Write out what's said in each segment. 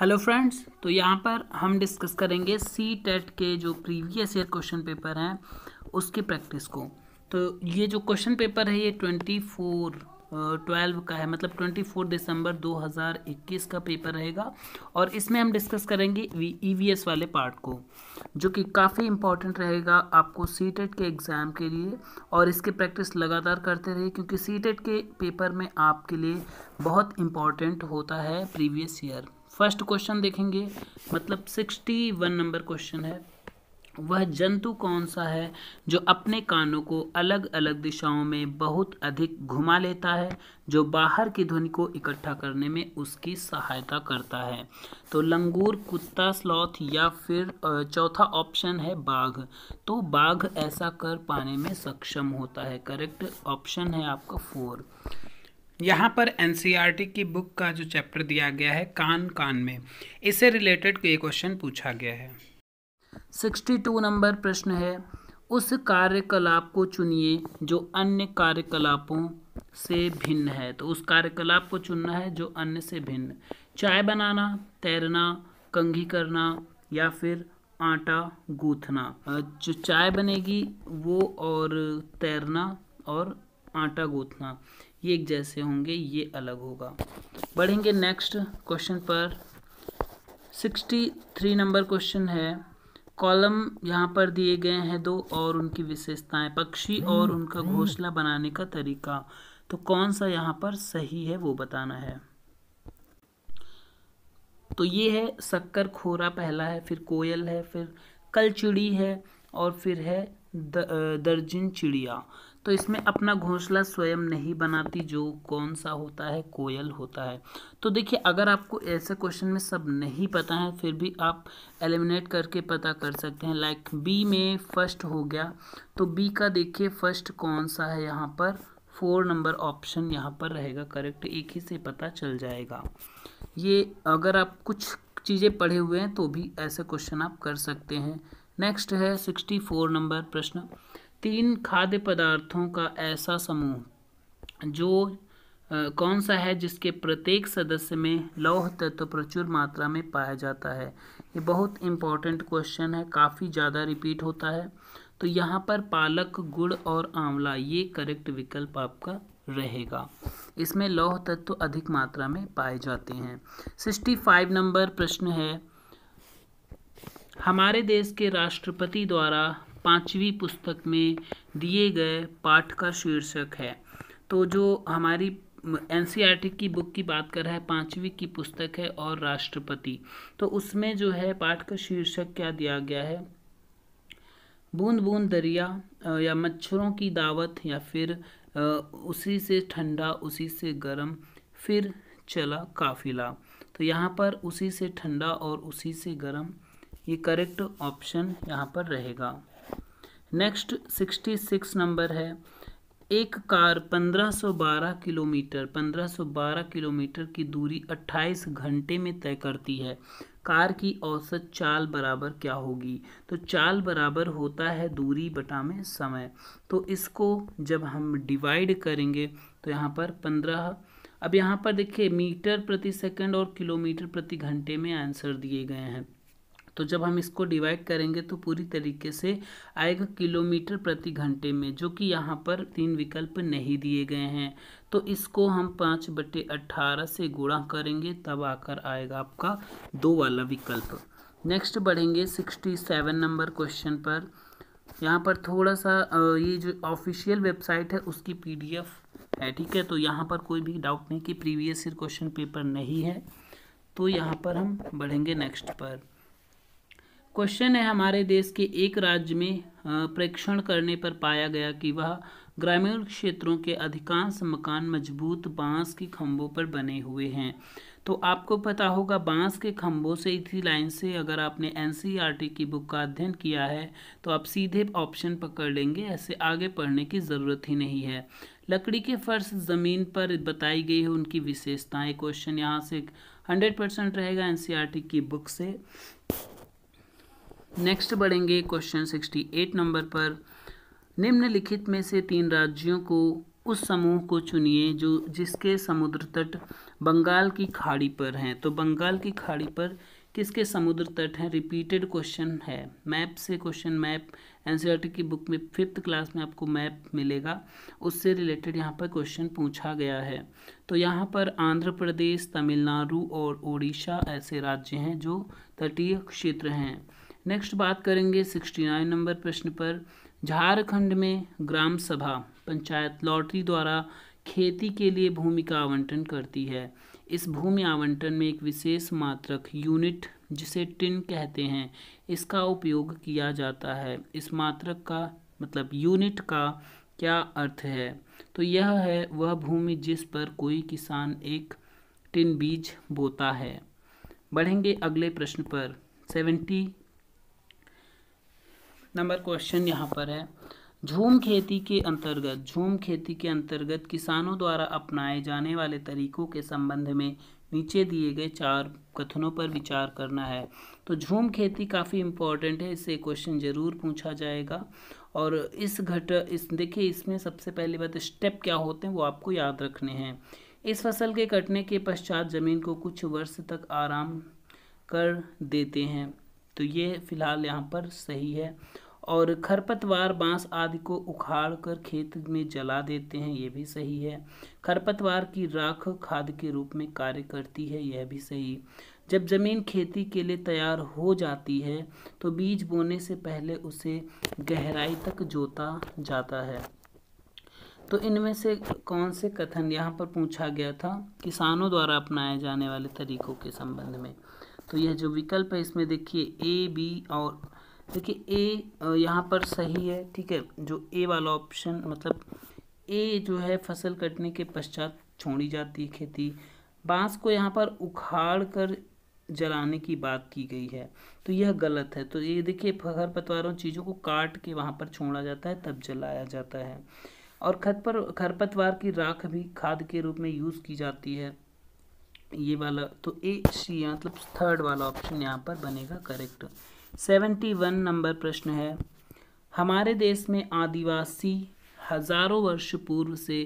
hello friends तो यहाँ पर हम डिस्कस करेंगे सी टेट e के जो प्रीवियस ईयर क्वेश्चन पेपर हैं उसकी प्रैक्टिस को तो ये जो क्वेश्चन पेपर है ये ट्वेंटी फोर ट्वेल्व का है मतलब ट्वेंटी फोर दिसंबर 2021 का पेपर रहेगा और इसमें हम डिस्कस करेंगे ई वी एस e वाले पार्ट को जो कि काफ़ी इम्पॉर्टेंट रहेगा आपको सी टेट e के एग्ज़ाम के लिए और इसकी प्रैक्टिस लगातार करते रहिए क्योंकि सी टेट के पेपर में आपके लिए बहुत इम्पॉर्टेंट होता है प्रीवियस ईयर फर्स्ट क्वेश्चन देखेंगे मतलब सिक्सटी वन नंबर क्वेश्चन है वह जंतु कौन सा है जो अपने कानों को अलग अलग दिशाओं में बहुत अधिक घुमा लेता है जो बाहर की ध्वनि को इकट्ठा करने में उसकी सहायता करता है तो लंगूर कुत्ता स्लॉथ या फिर चौथा ऑप्शन है बाघ तो बाघ ऐसा कर पाने में सक्षम होता है करेक्ट ऑप्शन है आपका फोर यहाँ पर एन e की बुक का जो चैप्टर दिया गया है कान कान में इससे रिलेटेड ये क्वेश्चन पूछा गया है सिक्सटी टू नंबर प्रश्न है उस कार्यकलाप को चुनिए जो अन्य कार्यकलापों से भिन्न है तो उस कार्यकलाप को चुनना है जो अन्य से भिन्न चाय बनाना तैरना कंघी करना या फिर आटा गूथना जो चाय बनेगी वो और तैरना और आटा गूंथना ये एक जैसे होंगे ये अलग होगा बढ़ेंगे नेक्स्ट क्वेश्चन पर सिक्सटी थ्री नंबर क्वेश्चन है कॉलम यहाँ पर दिए गए हैं दो और उनकी विशेषताएं पक्षी और उनका घोंसला बनाने का तरीका तो कौन सा यहाँ पर सही है वो बताना है तो ये है शक्कर खोरा पहला है फिर कोयल है फिर कल चिड़ी है और फिर है द, दर्जिन चिड़िया तो इसमें अपना घोंसला स्वयं नहीं बनाती जो कौन सा होता है कोयल होता है तो देखिए अगर आपको ऐसे क्वेश्चन में सब नहीं पता है फिर भी आप एलिमिनेट करके पता कर सकते हैं लाइक बी में फर्स्ट हो गया तो बी का देखिए फर्स्ट कौन सा है यहाँ पर फोर नंबर ऑप्शन यहाँ पर रहेगा करेक्ट एक ही से पता चल जाएगा ये अगर आप कुछ चीज़ें पढ़े हुए हैं तो भी ऐसे क्वेश्चन आप कर सकते हैं नेक्स्ट है सिक्सटी फोर नंबर प्रश्न तीन खाद्य पदार्थों का ऐसा समूह जो आ, कौन सा है जिसके प्रत्येक सदस्य में लौह तत्व तो प्रचुर मात्रा में पाया जाता है ये बहुत इंपॉर्टेंट क्वेश्चन है काफ़ी ज़्यादा रिपीट होता है तो यहाँ पर पालक गुड़ और आंवला ये करेक्ट विकल्प आपका रहेगा इसमें लौह तत्व तो अधिक मात्रा में पाए जाते हैं सिक्सटी फाइव नंबर प्रश्न है हमारे देश के राष्ट्रपति द्वारा पांचवी पुस्तक में दिए गए पाठ का शीर्षक है तो जो हमारी एन e की बुक की बात कर रहा है पाँचवीं की पुस्तक है और राष्ट्रपति तो उसमें जो है पाठ का शीर्षक क्या दिया गया है बूंद बूंद दरिया या मच्छरों की दावत या फिर उसी से ठंडा उसी से गर्म फिर चला काफिला तो यहाँ पर उसी से ठंडा और उसी से गर्म ये करेक्ट ऑप्शन यहाँ पर रहेगा नेक्स्ट सिक्सटी सिक्स नंबर है एक कार 1512 किलोमीटर 1512 किलोमीटर की दूरी 28 घंटे में तय करती है कार की औसत चाल बराबर क्या होगी तो चाल बराबर होता है दूरी बटा में समय तो इसको जब हम डिवाइड करेंगे तो यहाँ पर 15 अब यहाँ पर देखिए मीटर प्रति सेकंड और किलोमीटर प्रति घंटे में आंसर दिए गए हैं तो जब हम इसको डिवाइड करेंगे तो पूरी तरीके से आएगा किलोमीटर प्रति घंटे में जो कि यहाँ पर तीन विकल्प नहीं दिए गए हैं तो इसको हम पाँच बटे अट्ठारह से गुणा करेंगे तब आकर आएगा आपका दो वाला विकल्प नेक्स्ट बढ़ेंगे सिक्सटी सेवन नंबर क्वेश्चन पर यहाँ पर थोड़ा सा ये जो ऑफिशियल वेबसाइट है उसकी एफ है ठीक है तो यहाँ पर कोई भी डाउट नहीं कि प्रीवियस ईयर क्वेश्चन पेपर नहीं है तो यहाँ पर हम बढ़ेंगे नेक्स्ट पर क्वेश्चन है हमारे देश के एक राज्य में प्रेक्षण करने पर पाया गया कि वह ग्रामीण क्षेत्रों के अधिकांश मकान मजबूत बांस के खंभों पर बने हुए हैं तो आपको पता होगा बांस के खंभों से इसी लाइन से अगर आपने एन e की बुक का अध्ययन किया है तो आप सीधे ऑप्शन पकड़ लेंगे ऐसे आगे पढ़ने की ज़रूरत ही नहीं है लकड़ी के फर्श ज़मीन पर बताई गई है उनकी विशेषताएं क्वेश्चन यहाँ से 100 परसेंट रहेगा एन e की बुक से नेक्स्ट बढ़ेंगे क्वेश्चन सिक्सटी एट नंबर पर निम्नलिखित में से तीन राज्यों को उस समूह को चुनिए जो जिसके समुद्र तट बंगाल की खाड़ी पर हैं तो बंगाल की खाड़ी पर किसके समुद्र तट हैं रिपीटेड क्वेश्चन है मैप से क्वेश्चन मैप एन की बुक में फिफ्थ क्लास में आपको मैप मिलेगा उससे रिलेटेड यहाँ पर क्वेश्चन पूछा गया है तो यहाँ पर आंध्र प्रदेश तमिलनाडु और उड़ीसा ऐसे राज्य हैं जो तटीय क्षेत्र हैं नेक्स्ट बात करेंगे सिक्सटी नाइन नंबर प्रश्न पर झारखंड में ग्राम सभा पंचायत लॉटरी द्वारा खेती के लिए भूमि का आवंटन करती है इस भूमि आवंटन में एक विशेष मात्रक यूनिट जिसे टिन कहते हैं इसका उपयोग किया जाता है इस मात्रक का मतलब यूनिट का क्या अर्थ है तो यह है वह भूमि जिस पर कोई किसान एक टिन बीज बोता है बढ़ेंगे अगले प्रश्न पर सेवेंटी नंबर क्वेश्चन यहाँ पर है झूम खेती के अंतर्गत झूम खेती के अंतर्गत किसानों द्वारा अपनाए जाने वाले तरीकों के संबंध में नीचे दिए गए चार कथनों पर विचार करना है तो झूम खेती काफ़ी इम्पोर्टेंट है इससे क्वेश्चन ज़रूर पूछा जाएगा और इस घट इस देखिए इसमें सबसे पहली बात स्टेप क्या होते हैं वो आपको याद रखने हैं इस फसल के कटने के पश्चात ज़मीन को कुछ वर्ष तक आराम कर देते हैं तो ये फ़िलहाल यहाँ पर सही है और खरपतवार बांस आदि को उखाड़ कर खेत में जला देते हैं यह भी सही है खरपतवार की राख खाद के रूप में कार्य करती है यह भी सही जब ज़मीन खेती के लिए तैयार हो जाती है तो बीज बोने से पहले उसे गहराई तक जोता जाता है तो इनमें से कौन से कथन यहाँ पर पूछा गया था किसानों द्वारा अपनाए जाने वाले तरीकों के संबंध में तो यह जो विकल्प है इसमें देखिए ए बी और देखिए ए यहाँ पर सही है ठीक है जो ए वाला ऑप्शन मतलब ए जो है फसल कटने के पश्चात छोड़ी जाती है खेती बांस को यहाँ पर उखाड़ कर जलाने की बात की गई है तो यह गलत है तो ये देखिए खर पतवारों चीज़ों को काट के वहाँ पर छोड़ा जाता है तब जलाया जाता है और खत पर खरपतवार की राख भी खाद के रूप में यूज़ की जाती है ये वाला तो ए सी मतलब थर्ड वाला ऑप्शन यहाँ पर बनेगा करेक्ट सेवेंटी वन नंबर प्रश्न है हमारे देश में आदिवासी हजारों वर्ष पूर्व से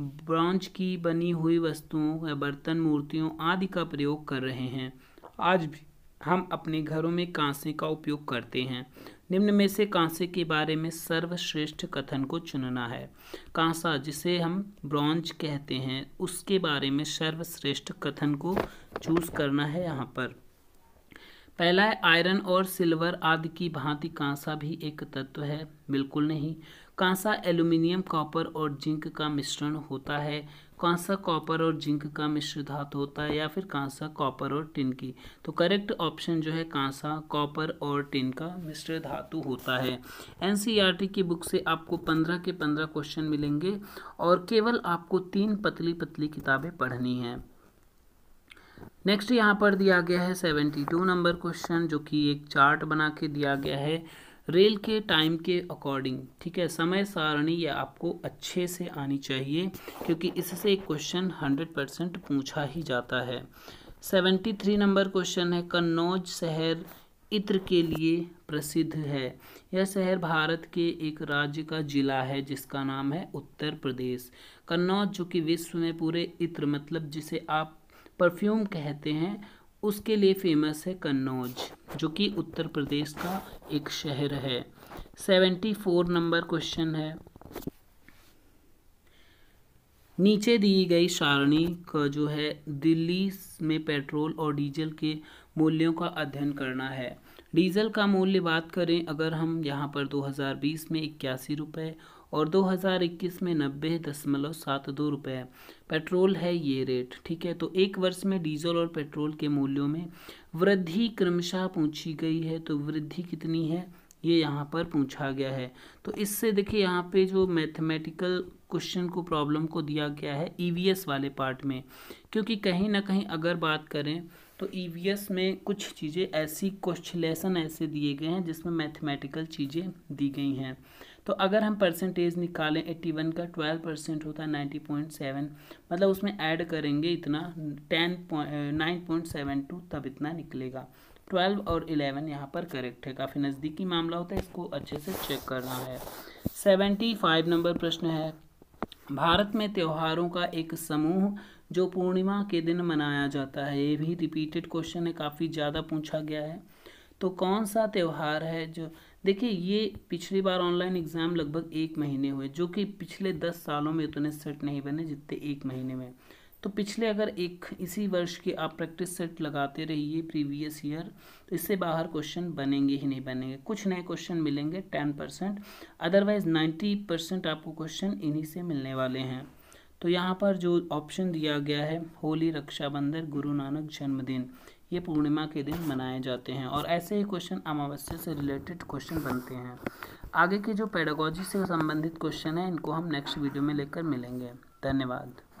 ब्रांच की बनी हुई वस्तुओं या बर्तन मूर्तियों आदि का प्रयोग कर रहे हैं आज भी हम अपने घरों में कांसे का उपयोग करते हैं निम्न में से कांसे के बारे में सर्वश्रेष्ठ कथन को चुनना है कांसा जिसे हम ब्रांच कहते हैं उसके बारे में सर्वश्रेष्ठ कथन को चूज करना है यहाँ पर पहला है आयरन और सिल्वर आदि की भांति कांसा भी एक तत्व है बिल्कुल नहीं कांसा एल्यूमिनियम कॉपर और जिंक का मिश्रण होता है कांसा कॉपर और जिंक का मिश्र धातु होता है या फिर कांसा कॉपर और टिन की तो करेक्ट ऑप्शन जो है कांसा कॉपर और टिन का मिश्र धातु होता है एनसीईआरटी e की बुक से आपको पंद्रह के पंद्रह क्वेश्चन मिलेंगे और केवल आपको तीन पतली पतली किताबें पढ़नी हैं नेक्स्ट यहाँ पर दिया गया है सेवेंटी टू नंबर क्वेश्चन जो कि एक चार्ट बना के दिया गया है रेल के टाइम के अकॉर्डिंग ठीक है समय सारणी ये आपको अच्छे से आनी चाहिए क्योंकि इससे एक क्वेश्चन हंड्रेड परसेंट पूछा ही जाता है सेवेंटी थ्री नंबर क्वेश्चन है कन्नौज शहर इत्र के लिए प्रसिद्ध है यह शहर भारत के एक राज्य का जिला है जिसका नाम है उत्तर प्रदेश कन्नौज जो कि विश्व में पूरे इत्र मतलब जिसे आप परफ्यूम कहते हैं उसके लिए फेमस है कन्नौज जो कि उत्तर प्रदेश का एक शहर है सेवेंटी फोर नंबर क्वेश्चन है नीचे दी गई सारणी का जो है दिल्ली में पेट्रोल और डीजल के मूल्यों का अध्ययन करना है डीजल का मूल्य बात करें अगर हम यहाँ पर 2020 में इक्यासी रुपये और 2021 में नब्बे दशमलव सात दो रुपये पेट्रोल है ये रेट ठीक है तो एक वर्ष में डीजल और पेट्रोल के मूल्यों में वृद्धि क्रमशः पूछी गई है तो वृद्धि कितनी है ये यहाँ पर पूछा गया है तो इससे देखिए यहाँ पे जो मैथमेटिकल क्वेश्चन को प्रॉब्लम को दिया गया है ई e वाले पार्ट में क्योंकि कहीं ना कहीं अगर बात करें तो ई e में कुछ चीज़ें ऐसी क्वेश्चन लेसन ऐसे दिए गए हैं जिसमें मैथमेटिकल चीज़ें दी गई हैं तो अगर हम परसेंटेज निकालें एट्टी वन का ट्वेल्व परसेंट होता है नाइन्टी पॉइंट सेवन मतलब उसमें ऐड करेंगे इतना ten nine point seven two तब इतना निकलेगा ट्वेल्व और इलेवन यहाँ पर करेक्ट है काफ़ी नज़दीकी मामला होता है इसको अच्छे से चेक करना है सेवेंटी फाइव नंबर प्रश्न है भारत में त्योहारों का एक समूह जो पूर्णिमा के दिन मनाया जाता है ये भी रिपीटेड क्वेश्चन है काफ़ी ज़्यादा पूछा गया है तो कौन सा त्यौहार है जो देखिए ये पिछली बार ऑनलाइन एग्ज़ाम लगभग एक महीने हुए जो कि पिछले दस सालों में उतने सेट नहीं बने जितने एक महीने में तो पिछले अगर एक इसी वर्ष के आप प्रैक्टिस सेट लगाते रहिए प्रीवियस ईयर तो इससे बाहर क्वेश्चन बनेंगे ही नहीं बनेंगे कुछ नए क्वेश्चन मिलेंगे ten percent otherwise ninety percent आपको क्वेश्चन इन्हीं से मिलने वाले हैं तो यहाँ पर जो ऑप्शन दिया गया है होली रक्षाबंधन गुरु नानक जन्मदिन ये पूर्णिमा के दिन मनाए जाते हैं और ऐसे ही क्वेश्चन अमावस्या से रिलेटेड क्वेश्चन बनते हैं आगे के जो पेडागोजी से संबंधित क्वेश्चन हैं इनको हम नेक्स्ट वीडियो में लेकर मिलेंगे धन्यवाद